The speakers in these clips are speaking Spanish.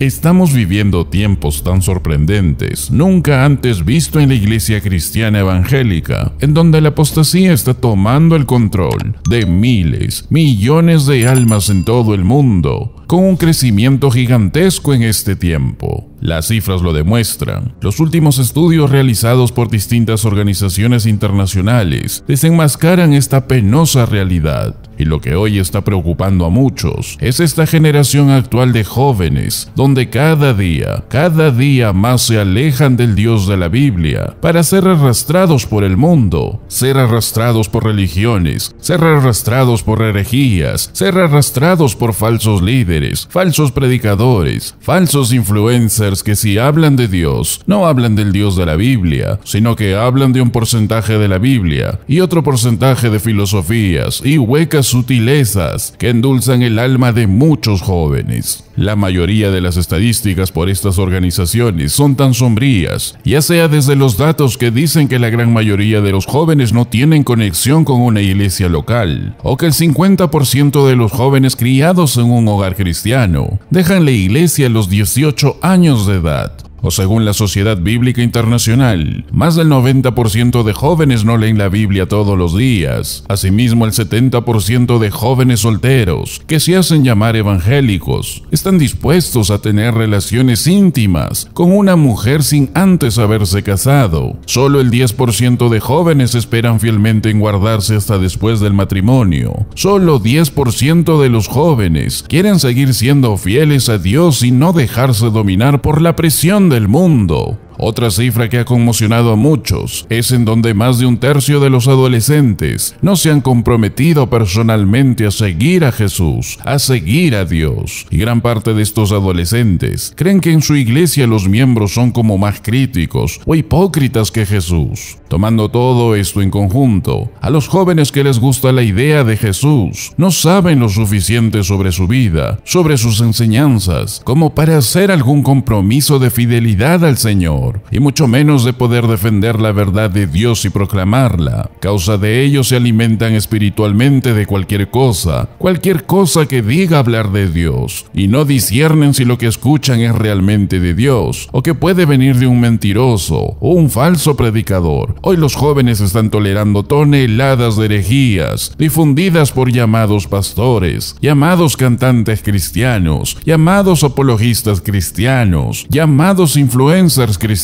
Estamos viviendo tiempos tan sorprendentes, nunca antes visto en la iglesia cristiana evangélica, en donde la apostasía está tomando el control de miles, millones de almas en todo el mundo, con un crecimiento gigantesco en este tiempo. Las cifras lo demuestran. Los últimos estudios realizados por distintas organizaciones internacionales desenmascaran esta penosa realidad y lo que hoy está preocupando a muchos es esta generación actual de jóvenes, donde cada día, cada día más se alejan del Dios de la Biblia para ser arrastrados por el mundo, ser arrastrados por religiones, ser arrastrados por herejías, ser arrastrados por falsos líderes, falsos predicadores, falsos influencers que si hablan de Dios, no hablan del Dios de la Biblia, sino que hablan de un porcentaje de la Biblia y otro porcentaje de filosofías y huecas sutilezas que endulzan el alma de muchos jóvenes. La mayoría de las estadísticas por estas organizaciones son tan sombrías, ya sea desde los datos que dicen que la gran mayoría de los jóvenes no tienen conexión con una iglesia local, o que el 50% de los jóvenes criados en un hogar cristiano dejan la iglesia a los 18 años de edad, o según la Sociedad Bíblica Internacional, más del 90% de jóvenes no leen la Biblia todos los días. Asimismo, el 70% de jóvenes solteros, que se hacen llamar evangélicos, están dispuestos a tener relaciones íntimas con una mujer sin antes haberse casado. Solo el 10% de jóvenes esperan fielmente en guardarse hasta después del matrimonio. Solo 10% de los jóvenes quieren seguir siendo fieles a Dios y no dejarse dominar por la presión del mundo otra cifra que ha conmocionado a muchos es en donde más de un tercio de los adolescentes no se han comprometido personalmente a seguir a Jesús, a seguir a Dios. Y gran parte de estos adolescentes creen que en su iglesia los miembros son como más críticos o hipócritas que Jesús. Tomando todo esto en conjunto, a los jóvenes que les gusta la idea de Jesús no saben lo suficiente sobre su vida, sobre sus enseñanzas, como para hacer algún compromiso de fidelidad al Señor y mucho menos de poder defender la verdad de Dios y proclamarla. Causa de ello se alimentan espiritualmente de cualquier cosa, cualquier cosa que diga hablar de Dios, y no disciernen si lo que escuchan es realmente de Dios, o que puede venir de un mentiroso o un falso predicador. Hoy los jóvenes están tolerando toneladas de herejías, difundidas por llamados pastores, llamados cantantes cristianos, llamados apologistas cristianos, llamados influencers cristianos,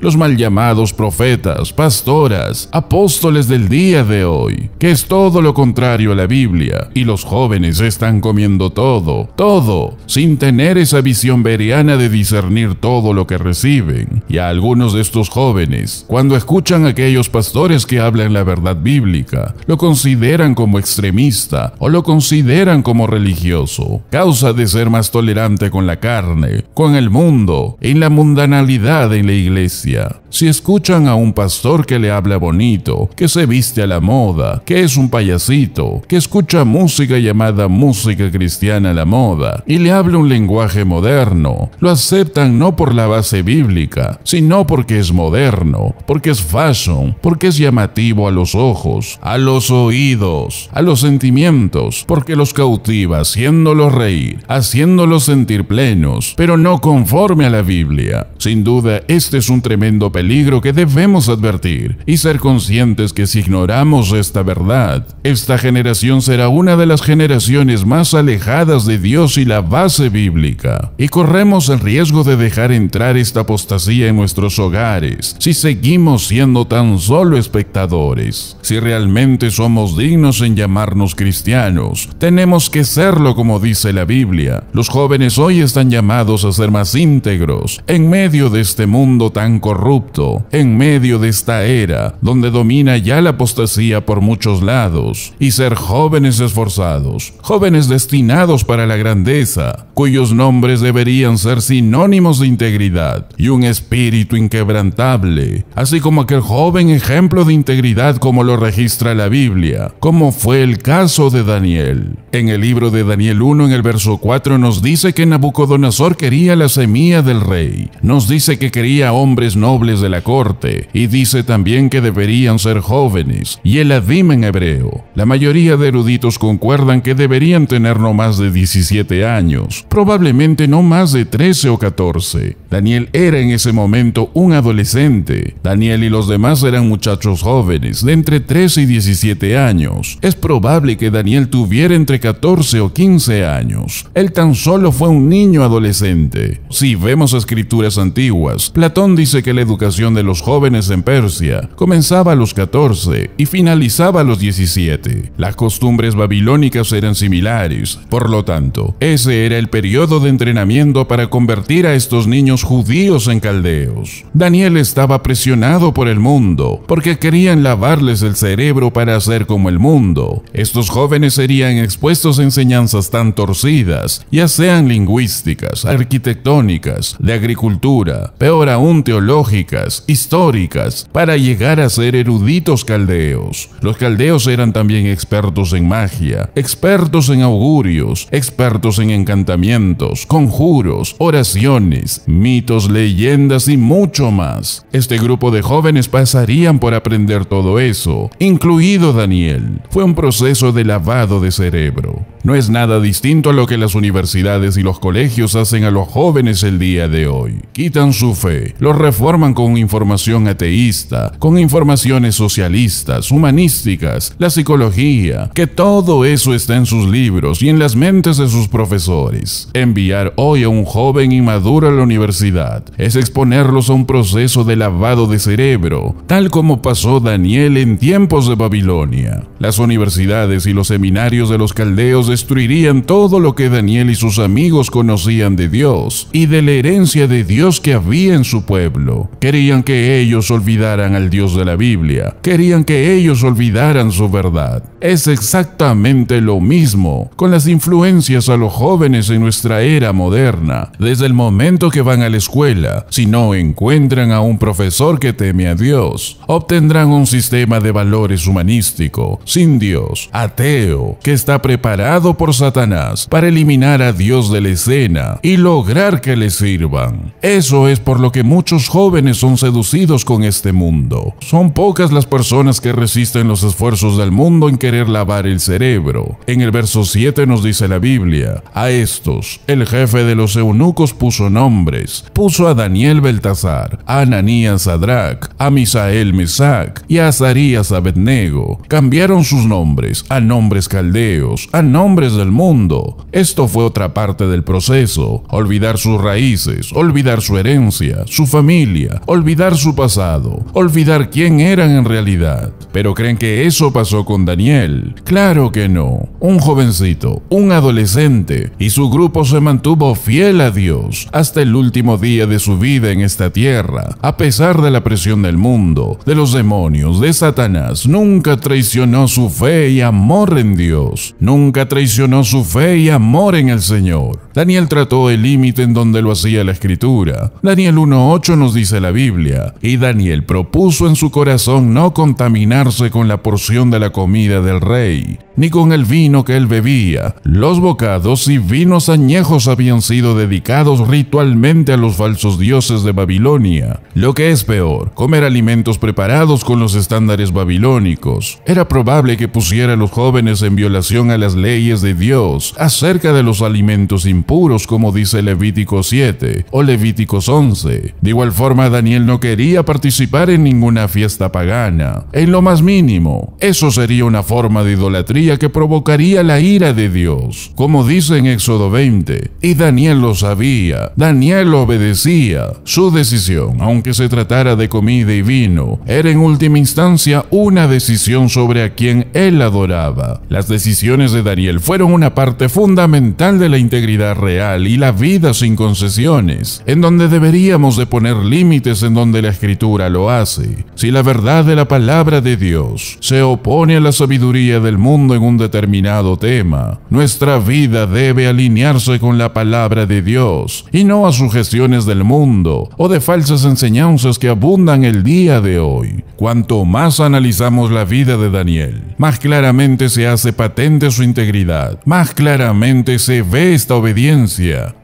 los mal llamados profetas, pastoras, apóstoles del día de hoy, que es todo lo contrario a la Biblia, y los jóvenes están comiendo todo, todo, sin tener esa visión veriana de discernir todo lo que reciben. Y a algunos de estos jóvenes, cuando escuchan a aquellos pastores que hablan la verdad bíblica, lo consideran como extremista o lo consideran como religioso, causa de ser más tolerante con la carne, con el mundo, en la mundanalidad en la iglesia. Si escuchan a un pastor que le habla bonito, que se viste a la moda, que es un payasito, que escucha música llamada música cristiana a la moda y le habla un lenguaje moderno, lo aceptan no por la base bíblica, sino porque es moderno, porque es fashion, porque es llamativo a los ojos, a los oídos, a los sentimientos, porque los cautiva haciéndolos reír, haciéndolos sentir plenos, pero no conforme a la Biblia. Sin duda este es un tremendo peligro que debemos advertir y ser conscientes que si ignoramos esta verdad, esta generación será una de las generaciones más alejadas de Dios y la base bíblica, y corremos el riesgo de dejar entrar esta apostasía en nuestros hogares si seguimos siendo tan solo espectadores. Si realmente somos dignos en llamarnos cristianos, tenemos que serlo como dice la Biblia. Los jóvenes hoy están llamados a ser más íntegros en medio de este mundo tan corrupto, en medio de esta era donde domina ya la apostasía por muchos lados, y ser jóvenes esforzados, jóvenes destinados para la grandeza, cuyos nombres deberían ser sinónimos de integridad y un espíritu inquebrantable, así como aquel joven ejemplo de integridad como lo registra la Biblia, como fue el caso de Daniel. En el libro de Daniel 1, en el verso 4, nos dice que Nabucodonosor quería la semilla del rey, nos dice que quería hombres nobles de la corte, y dice también que deberían ser jóvenes, y el adim en hebreo. La mayoría de eruditos concuerdan que deberían tener no más de 17 años, probablemente no más de 13 o 14. Daniel era en ese momento un adolescente. Daniel y los demás eran muchachos jóvenes, de entre 13 y 17 años. Es probable que Daniel tuviera entre 14 o 15 años. Él tan solo fue un niño adolescente. Si vemos escrituras antiguas, Platón dice que la educación de los jóvenes en Persia comenzaba a los 14 y finalizaba a los 17. Las costumbres babilónicas eran similares, por lo tanto, ese era el periodo de entrenamiento para convertir a estos niños judíos en caldeos. Daniel estaba presionado por el mundo, porque querían lavarles el cerebro para hacer como el mundo. Estos jóvenes serían expuestos estas enseñanzas tan torcidas, ya sean lingüísticas, arquitectónicas, de agricultura, peor aún teológicas, históricas, para llegar a ser eruditos caldeos. Los caldeos eran también expertos en magia, expertos en augurios, expertos en encantamientos, conjuros, oraciones, mitos, leyendas y mucho más. Este grupo de jóvenes pasarían por aprender todo eso, incluido Daniel. Fue un proceso de lavado de cerebro Capital. no es nada distinto a lo que las universidades y los colegios hacen a los jóvenes el día de hoy. Quitan su fe, los reforman con información ateísta, con informaciones socialistas, humanísticas, la psicología, que todo eso está en sus libros y en las mentes de sus profesores. Enviar hoy a un joven inmaduro a la universidad es exponerlos a un proceso de lavado de cerebro, tal como pasó Daniel en tiempos de Babilonia. Las universidades y los seminarios de los caldeos destruirían todo lo que Daniel y sus amigos conocían de Dios y de la herencia de Dios que había en su pueblo. Querían que ellos olvidaran al Dios de la Biblia, querían que ellos olvidaran su verdad. Es exactamente lo mismo con las influencias a los jóvenes en nuestra era moderna. Desde el momento que van a la escuela, si no encuentran a un profesor que teme a Dios, obtendrán un sistema de valores humanístico, sin Dios, ateo, que está preparado por Satanás para eliminar a Dios de la escena y lograr que le sirvan. Eso es por lo que muchos jóvenes son seducidos con este mundo. Son pocas las personas que resisten los esfuerzos del mundo en querer lavar el cerebro. En el verso 7 nos dice la Biblia, a estos, el jefe de los eunucos puso nombres, puso a Daniel Beltasar, a Ananías Adrak, a Misael Mesac y a Azarías Abednego. Cambiaron sus nombres a nombres caldeos, a nombres del mundo. Esto fue otra parte del proceso, olvidar sus raíces, olvidar su herencia, su familia, olvidar su pasado, olvidar quién eran en realidad. Pero creen que eso pasó con Daniel. Claro que no. Un jovencito, un adolescente, y su grupo se mantuvo fiel a Dios hasta el último día de su vida en esta tierra, a pesar de la presión del mundo, de los demonios, de Satanás. Nunca traicionó su fe y amor en Dios. Nunca traicionó su fe y amor en el Señor. Daniel trató el límite en donde lo hacía la escritura. Daniel 1.8 nos dice la Biblia, y Daniel propuso en su corazón no contaminarse con la porción de la comida del rey, ni con el vino que él bebía. Los bocados y vinos añejos habían sido dedicados ritualmente a los falsos dioses de Babilonia. Lo que es peor, comer alimentos preparados con los estándares babilónicos. Era probable que pusiera a los jóvenes en violación a las leyes de Dios acerca de los alimentos impuestos puros, como dice Levítico 7 o Levíticos 11. De igual forma, Daniel no quería participar en ninguna fiesta pagana, en lo más mínimo. Eso sería una forma de idolatría que provocaría la ira de Dios, como dice en Éxodo 20. Y Daniel lo sabía, Daniel obedecía. Su decisión, aunque se tratara de comida y vino, era en última instancia una decisión sobre a quien él adoraba. Las decisiones de Daniel fueron una parte fundamental de la integridad real y la vida sin concesiones, en donde deberíamos de poner límites en donde la escritura lo hace. Si la verdad de la palabra de Dios se opone a la sabiduría del mundo en un determinado tema, nuestra vida debe alinearse con la palabra de Dios y no a sugestiones del mundo o de falsas enseñanzas que abundan el día de hoy. Cuanto más analizamos la vida de Daniel, más claramente se hace patente su integridad, más claramente se ve esta obediencia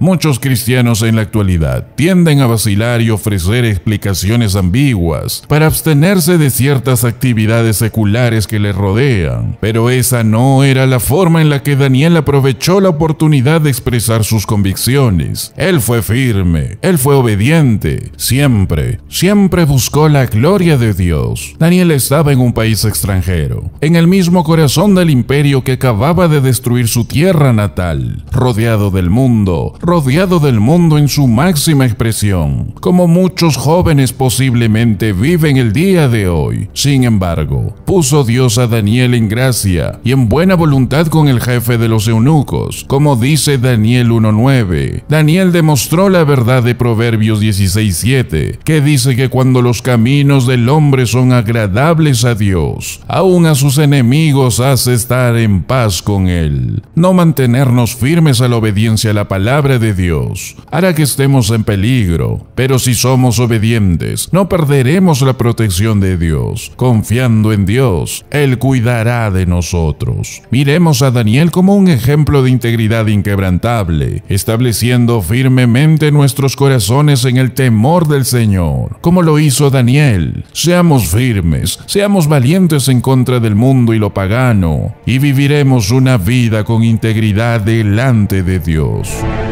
muchos cristianos en la actualidad tienden a vacilar y ofrecer explicaciones ambiguas para abstenerse de ciertas actividades seculares que les rodean, pero esa no era la forma en la que Daniel aprovechó la oportunidad de expresar sus convicciones. Él fue firme, él fue obediente, siempre, siempre buscó la gloria de Dios. Daniel estaba en un país extranjero, en el mismo corazón del imperio que acababa de destruir su tierra natal, rodeado del mundo, rodeado del mundo en su máxima expresión, como muchos jóvenes posiblemente viven el día de hoy. Sin embargo, puso Dios a Daniel en gracia y en buena voluntad con el jefe de los eunucos, como dice Daniel 1.9. Daniel demostró la verdad de Proverbios 16.7, que dice que cuando los caminos del hombre son agradables a Dios, aun a sus enemigos hace estar en paz con él. No mantenernos firmes a la obediencia la palabra de Dios hará que estemos en peligro, pero si somos obedientes, no perderemos la protección de Dios. Confiando en Dios, Él cuidará de nosotros. Miremos a Daniel como un ejemplo de integridad inquebrantable, estableciendo firmemente nuestros corazones en el temor del Señor, como lo hizo Daniel. Seamos firmes, seamos valientes en contra del mundo y lo pagano, y viviremos una vida con integridad delante de Dios. Filhos.